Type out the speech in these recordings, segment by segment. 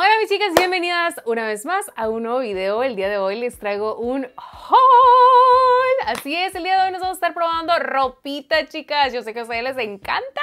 Hola mis chicas, bienvenidas una vez más a un nuevo video. El día de hoy les traigo un haul. Así es, el día de hoy nos vamos a estar probando ropita, chicas. Yo sé que a ustedes les encanta.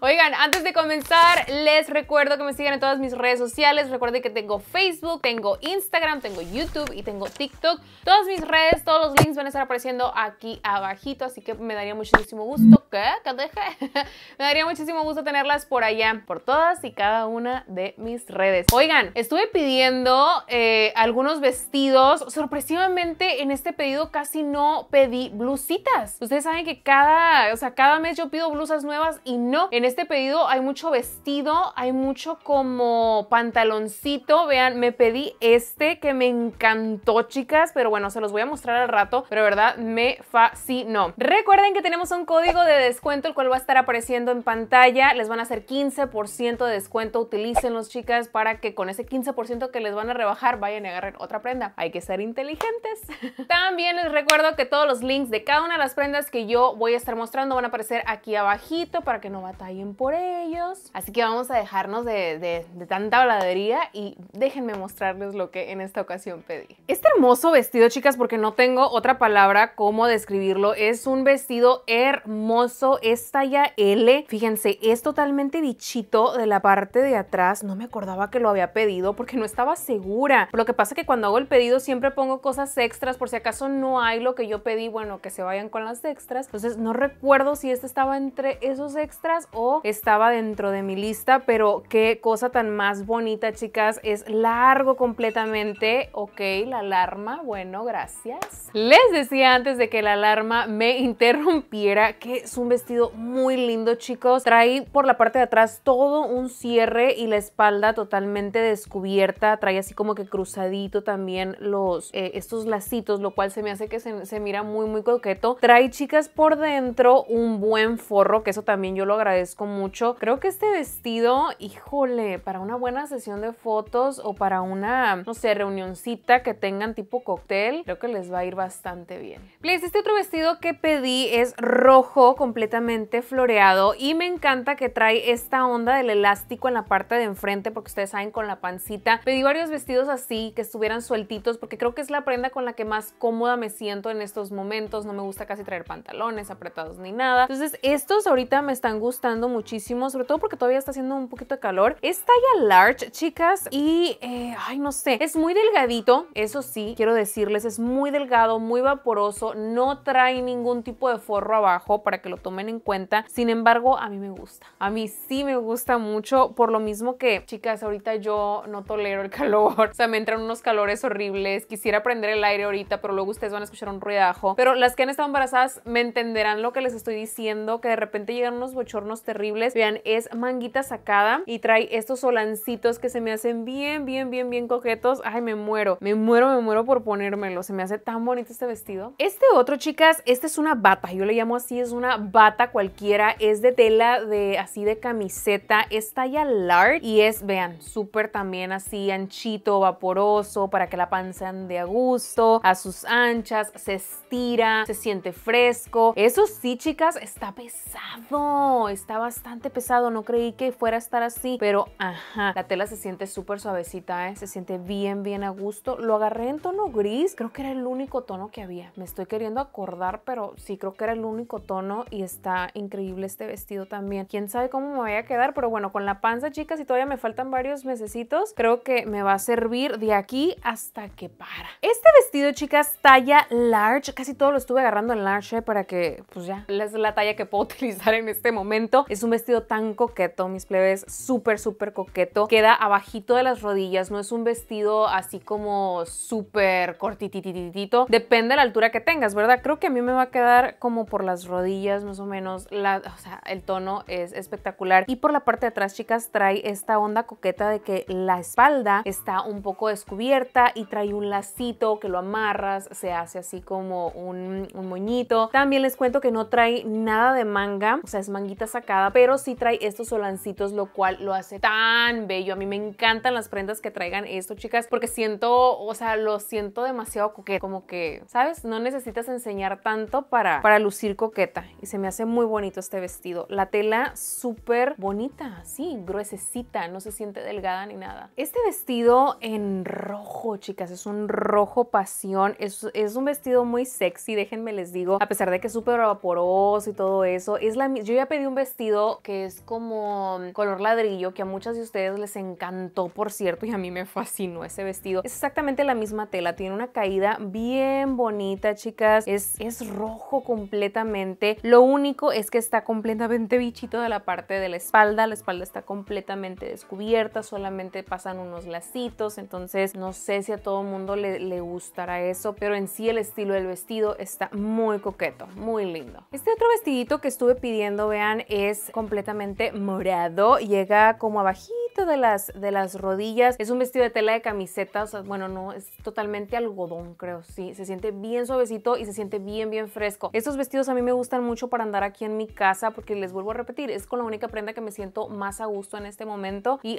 Oigan, antes de comenzar, les recuerdo que me sigan en todas mis redes sociales. Recuerden que tengo Facebook, tengo Instagram, tengo YouTube y tengo TikTok. Todas mis redes, todos los links van a estar apareciendo aquí abajito, así que me daría muchísimo gusto ¿Qué que deje. me daría muchísimo gusto tenerlas por allá, por todas y cada una de mis redes. Hoy estuve pidiendo eh, algunos vestidos. Sorpresivamente, en este pedido casi no pedí blusitas. Ustedes saben que cada, o sea, cada mes yo pido blusas nuevas y no. En este pedido hay mucho vestido, hay mucho como pantaloncito. Vean, me pedí este que me encantó, chicas. Pero bueno, se los voy a mostrar al rato. Pero verdad, me fascinó. Recuerden que tenemos un código de descuento, el cual va a estar apareciendo en pantalla. Les van a hacer 15% de descuento. Utilícenlos, chicas, para que con ese 15% que les van a rebajar vayan y agarren otra prenda. Hay que ser inteligentes. También les recuerdo que todos los links de cada una de las prendas que yo voy a estar mostrando van a aparecer aquí abajito para que no batallen por ellos. Así que vamos a dejarnos de, tanta habladería y déjenme mostrarles lo que en esta ocasión pedí. Este hermoso vestido, chicas, porque no tengo otra palabra como describirlo, es un vestido hermoso, es talla L. Fíjense, es totalmente bichito de la parte de atrás. No me acordaba que lo había había pedido porque no estaba segura. Lo que pasa es que cuando hago el pedido siempre pongo cosas extras por si acaso no hay lo que yo pedí, bueno, que se vayan con las extras. Entonces no recuerdo si este estaba entre esos extras o estaba dentro de mi lista, pero qué cosa tan más bonita, chicas. Es largo completamente. Ok, la alarma, bueno, gracias. Les decía antes de que la alarma me interrumpiera que es un vestido muy lindo, chicos. Trae por la parte de atrás todo un cierre y la espalda totalmente descubierta, trae así como que cruzadito también los, eh, estos lacitos, lo cual se me hace que se, se mira muy, muy coqueto. Trae, chicas, por dentro un buen forro, que eso también yo lo agradezco mucho. Creo que este vestido, híjole, para una buena sesión de fotos o para una, no sé, reunioncita que tengan tipo cóctel, creo que les va a ir bastante bien. Please, este otro vestido que pedí es rojo, completamente floreado y me encanta que trae esta onda del elástico en la parte de enfrente porque ustedes saben con la pancita. Pedí varios vestidos así, que estuvieran sueltitos, porque creo que es la prenda con la que más cómoda me siento en estos momentos. No me gusta casi traer pantalones apretados ni nada. Entonces estos ahorita me están gustando muchísimo, sobre todo porque todavía está haciendo un poquito de calor. Es talla large, chicas, y eh, ay, no sé, es muy delgadito, eso sí, quiero decirles, es muy delgado, muy vaporoso, no trae ningún tipo de forro abajo para que lo tomen en cuenta. Sin embargo, a mí me gusta. A mí sí me gusta mucho, por lo mismo que, chicas, ahorita yo yo no tolero el calor, o sea, me entran unos calores horribles, quisiera prender el aire ahorita, pero luego ustedes van a escuchar un ruedajo. Pero las que han estado embarazadas me entenderán lo que les estoy diciendo, que de repente llegan unos bochornos terribles. Vean, es manguita sacada y trae estos solancitos que se me hacen bien, bien, bien, bien coquetos. Ay, me muero, me muero, me muero por ponérmelo. Se me hace tan bonito este vestido. Este otro, chicas, este es una bata, yo le llamo así, es una bata cualquiera, es de tela de así de camiseta, es talla large y es, vean, súper también así anchito, vaporoso, para que la panza ande a gusto, a sus anchas, se estira, se siente fresco. Eso sí, chicas, está pesado, está bastante pesado, no creí que fuera a estar así, pero ajá, la tela se siente súper suavecita, ¿eh? se siente bien, bien a gusto. Lo agarré en tono gris, creo que era el único tono que había. Me estoy queriendo acordar, pero sí creo que era el único tono y está increíble este vestido también. Quién sabe cómo me voy a quedar, pero bueno, con la panza, chicas, y todavía me faltan varios meses Creo que me va a servir de aquí hasta que para. Este vestido, chicas, talla large. Casi todo lo estuve agarrando en large eh, para que, pues ya, es la talla que puedo utilizar en este momento. Es un vestido tan coqueto, mis plebes, súper, súper coqueto. Queda abajito de las rodillas, no es un vestido así como súper cortitititito. Depende de la altura que tengas, ¿verdad? Creo que a mí me va a quedar como por las rodillas más o menos. o sea, el tono es espectacular. Y por la parte de atrás, chicas, trae esta onda coqueta de que la espalda está un poco descubierta y trae un lacito que lo amarras, se hace así como un, moñito. También les cuento que no trae nada de manga, o sea, es manguita sacada, pero sí trae estos solancitos, lo cual lo hace tan bello. A mí me encantan las prendas que traigan esto, chicas, porque siento, o sea, lo siento demasiado coqueta como que, ¿sabes? No necesitas enseñar tanto para, para lucir coqueta y se me hace muy bonito este vestido. La tela súper bonita, Así, gruesecita, no se siente delgada ni nada. Este vestido en rojo, chicas, es un rojo pasión. Es, un vestido muy sexy, déjenme les digo. A pesar de que es súper vaporoso y todo eso. Es la, yo ya pedí un vestido que es como color ladrillo, que a muchas de ustedes les encantó, por cierto, y a mí me fascinó ese vestido. Es exactamente la misma tela, tiene una caída bien bonita, chicas. Es, es rojo completamente. Lo único es que está completamente bichito de la parte de la espalda. La espalda está completamente descubierta, solamente pasan unos lacitos, entonces no sé si a todo mundo le, gustará eso, pero en sí el estilo del vestido está muy coqueto, muy lindo. Este otro vestidito que estuve pidiendo, vean, es completamente morado, llega como abajito de las, de las rodillas. Es un vestido de tela de camiseta, o sea, bueno, no, es totalmente algodón, creo, sí. Se siente bien suavecito y se siente bien, bien fresco. Estos vestidos a mí me gustan mucho para andar aquí en mi casa porque les vuelvo a repetir, es con la única prenda que me siento más a gusto en este momento y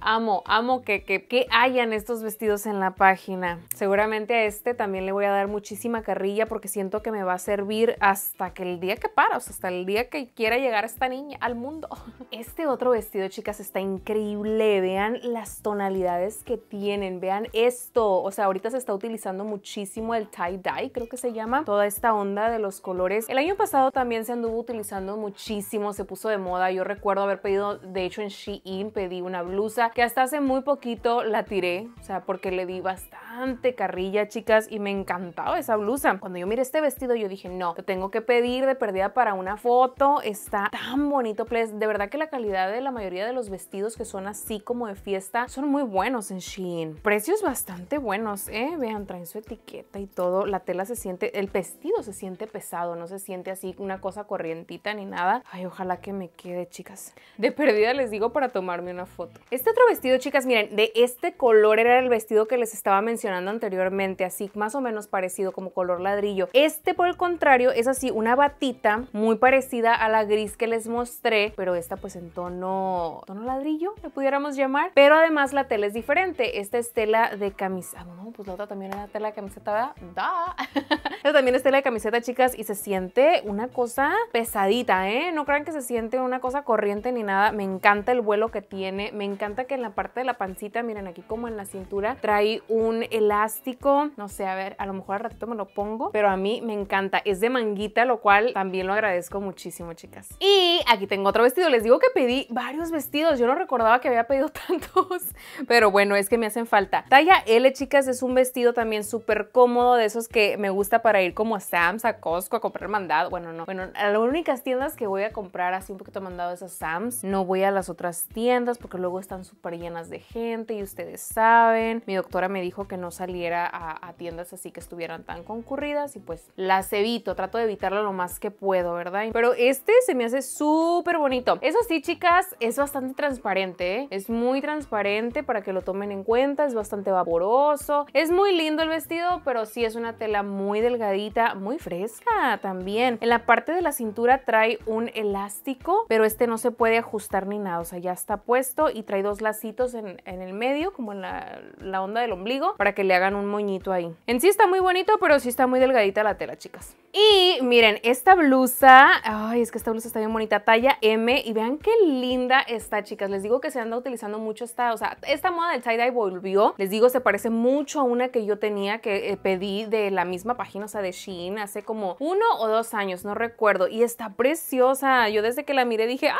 amo, amo que, que, hayan estos vestidos en la página. Seguramente a este también le voy a dar muchísima carrilla porque siento que me va a servir hasta que el día que para, o sea, hasta el día que quiera llegar esta niña al mundo. Este otro vestido, chicas, está increíble le vean las tonalidades que tienen, vean esto, o sea, ahorita se está utilizando muchísimo el tie-dye, creo que se llama, toda esta onda de los colores. El año pasado también se anduvo utilizando muchísimo, se puso de moda, yo recuerdo haber pedido, de hecho en Shein pedí una blusa que hasta hace muy poquito la tiré, o sea, porque le di bastante carrilla, chicas, y me encantaba esa blusa. Cuando yo miré este vestido, yo dije, no, te tengo que pedir de perdida para una foto, está tan bonito, please. De verdad que la calidad de la mayoría de los vestidos que son así como de fiesta, son muy buenos en Shein. Precios bastante buenos, ¿eh? Vean, traen su etiqueta y todo. La tela se siente, el vestido se siente pesado, no se siente así una cosa corrientita ni nada. Ay, ojalá que me quede, chicas. De perdida les digo para tomarme una foto. Este otro vestido, chicas, miren, de este color era el vestido que les estaba mencionando anteriormente, así más o menos parecido como color ladrillo. Este, por el contrario, es así una batita muy parecida a la gris que les mostré, pero esta pues en tono, tono ladrillo, le pudiéramos llamar, pero además la tela es diferente. Esta es tela de camisa. No, pues la otra también era tela de camiseta. Da. Esta también es tela de camiseta, chicas, y se siente una cosa pesadita, ¿eh? No crean que se siente una cosa corriente ni nada. Me encanta el vuelo que tiene. Me encanta que en la parte de la pancita, miren aquí como en la cintura, trae un elástico. No sé, a ver, a lo mejor al ratito me lo pongo, pero a mí me encanta. Es de manguita, lo cual también lo agradezco muchísimo, chicas. Y aquí tengo otro vestido. Les digo que pedí varios vestidos. Yo no recordaba que había pedido tantos, pero bueno, es que me hacen falta. Talla L, chicas, es un vestido también súper cómodo, de esos que me gusta para ir como a Sam's, a Costco, a comprar mandado. Bueno, no. Bueno, las únicas tiendas que voy a comprar así un poquito mandado es a Sam's. No voy a las otras tiendas porque luego están súper llenas de gente y ustedes saben. Mi doctora me dijo que no saliera a, a tiendas así que estuvieran tan concurridas y pues las evito. Trato de evitarlo lo más que puedo, ¿verdad? Pero este se me hace súper bonito. Eso sí, chicas, es bastante transparente es muy transparente para que lo tomen en cuenta, es bastante vaporoso. Es muy lindo el vestido, pero sí es una tela muy delgadita, muy fresca también. En la parte de la cintura trae un elástico, pero este no se puede ajustar ni nada, o sea, ya está puesto y trae dos lacitos en, el medio, como en la, onda del ombligo, para que le hagan un moñito ahí. En sí está muy bonito, pero sí está muy delgadita la tela, chicas. Y miren, esta blusa, ay, es que esta blusa está bien bonita, talla M, y vean qué linda está, chicas. Les digo que se anda utilizando mucho esta, o sea, esta moda del tie-dye volvió. Les digo, se parece mucho a una que yo tenía que eh, pedí de la misma página, o sea, de Shein, hace como uno o dos años, no recuerdo. Y está preciosa. Yo desde que la miré dije, ¡ay,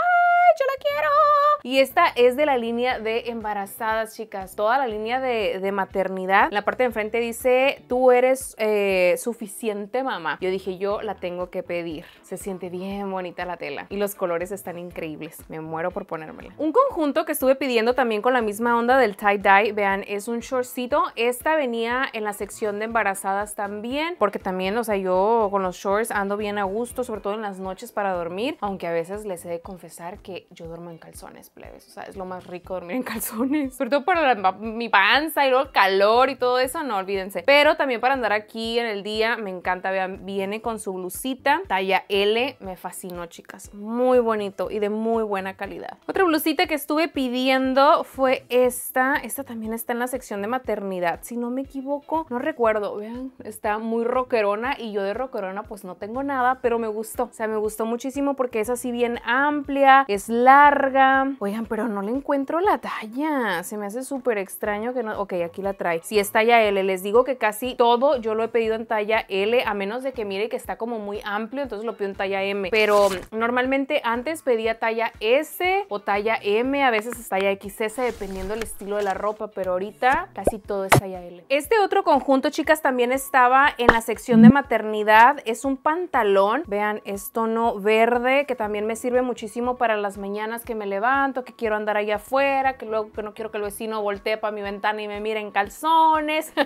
yo la quiero! Y esta es de la línea de embarazadas, chicas. Toda la línea de, maternidad. la parte de enfrente dice, tú eres eh, suficiente, mamá. Yo dije, yo la tengo que pedir. Se siente bien bonita la tela. Y los colores están increíbles. Me muero por ponérmela. Un conjunto que estuve pidiendo también con la misma onda del tie-dye, vean, es un shortcito. Esta venía en la sección de embarazadas también, porque también, o sea, yo con los shorts ando bien a gusto, sobre todo en las noches para dormir, aunque a veces les he de confesar que yo duermo en calzones, plebes. O sea, es lo más rico dormir en calzones, sobre todo para mi panza y luego el calor y todo eso, no olvídense. Pero también para andar aquí en el día, me encanta, vean, viene con su blusita, talla L, me fascinó, chicas. Muy bonito y de muy buena calidad. Otra blusita que estuve pidiendo fue esta. Esta también está en la sección de maternidad, si no me equivoco. No recuerdo, vean, está muy roquerona y yo de roquerona pues no tengo nada, pero me gustó. O sea, me gustó muchísimo porque es así bien amplia, es larga. Oigan, pero no le encuentro la talla. Se me hace súper extraño que no... Ok, aquí la trae. Si sí, es talla L, les digo que casi todo yo lo he pedido en talla L, a menos de que mire que está como muy amplio, entonces lo pido en talla M. Pero mm, normalmente antes pedía talla S o talla M, a veces Está ya talla XS dependiendo del estilo de la ropa, pero ahorita casi todo es talla L. Este otro conjunto, chicas, también estaba en la sección de maternidad. Es un pantalón, vean, es tono verde que también me sirve muchísimo para las mañanas que me levanto, que quiero andar allá afuera, que luego que no quiero que el vecino voltee para mi ventana y me mire en calzones.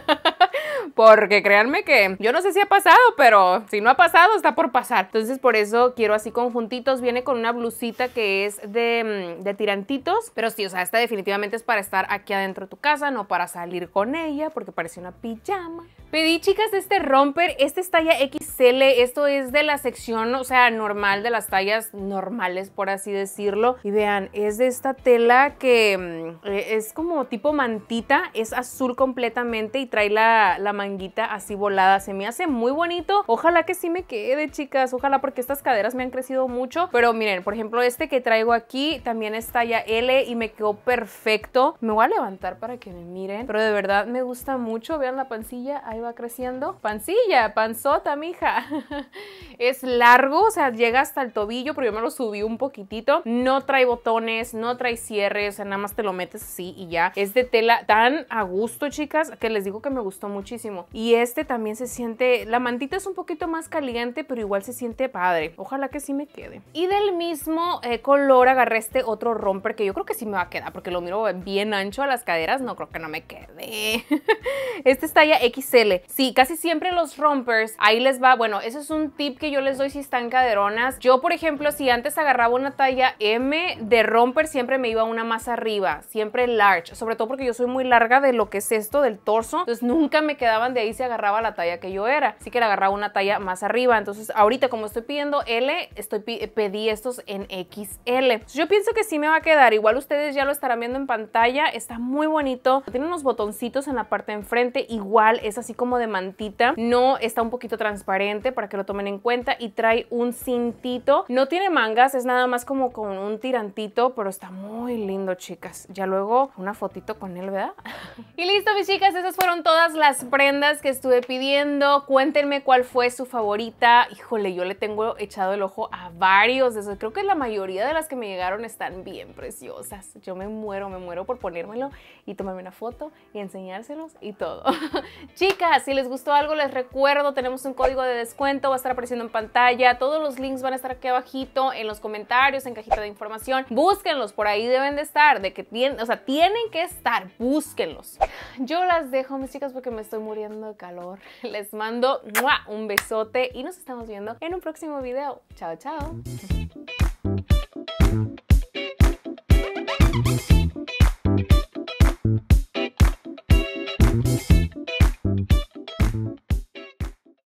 Porque créanme que yo no sé si ha pasado, pero si no ha pasado, está por pasar. Entonces por eso quiero así conjuntitos. Viene con una blusita que es de, mm, de tirantitos. Pero sí, o sea, esta definitivamente es para estar aquí adentro de tu casa, no para salir con ella, porque parece una pijama. Pedí, chicas, este romper. Este es talla XL. Esto es de la sección, o sea, normal, de las tallas normales, por así decirlo. Y vean, es de esta tela que mm, e, es como tipo mantita. Es azul completamente y trae la manguita así volada. Se me hace muy bonito. Ojalá que sí me quede, chicas. Ojalá porque estas caderas me han crecido mucho. Pero miren, por ejemplo, este que traigo aquí también es talla L y me quedó perfecto. Me voy a levantar para que me miren. Pero de verdad me gusta mucho. Vean la pancilla. Ahí va creciendo. Pancilla, panzota, mija. es largo, o sea, llega hasta el tobillo, pero yo me lo subí un poquitito. No trae botones, no trae cierres. O sea, nada más te lo metes así y ya. Es de tela tan a gusto, chicas, que les digo que me gustó muchísimo. Y este también se siente, la mantita es un poquito más caliente, pero igual se siente padre. Ojalá que sí me quede. Y del mismo eh, color agarré este otro romper que yo creo que sí me va a quedar, porque lo miro bien ancho a las caderas, no creo que no me quede. este es talla XL. Sí, casi siempre los rompers, ahí les va, bueno, ese es un tip que yo les doy si están caderonas. Yo, por ejemplo, si antes agarraba una talla M de romper, siempre me iba una más arriba, siempre large, sobre todo porque yo soy muy larga de lo que es esto, del torso, entonces nunca me queda daban de ahí se agarraba la talla que yo era. Así que le agarraba una talla más arriba. Entonces ahorita como estoy pidiendo L, estoy pedí estos en XL. Yo pienso que sí me va a quedar. Igual ustedes ya lo estarán viendo en pantalla. Está muy bonito. Tiene unos botoncitos en la parte de enfrente. Igual es así como de mantita. No está un poquito transparente para que lo tomen en cuenta. Y trae un cintito. No tiene mangas. Es nada más como con un tirantito. Pero está muy lindo, chicas. Ya luego una fotito con él, ¿verdad? y listo, mis chicas. Esas fueron todas las preguntas prendas que estuve pidiendo. Cuéntenme cuál fue su favorita. Híjole, yo le tengo echado el ojo a varios de esos. Creo que la mayoría de las que me llegaron están bien preciosas. Yo me muero, me muero por ponérmelo y tomarme una foto y enseñárselos y todo. Chicas, si les gustó algo, les recuerdo, tenemos un código de descuento, va a estar apareciendo en pantalla. Todos los links van a estar aquí abajito en los comentarios, en cajita de información. Búsquenlos, por ahí deben de estar, de que tienen, o sea, tienen que estar, búsquenlos. Yo las dejo, mis chicas, porque me estoy muy muriendo de calor. Les mando un besote y nos estamos viendo en un próximo video. Chao, chao.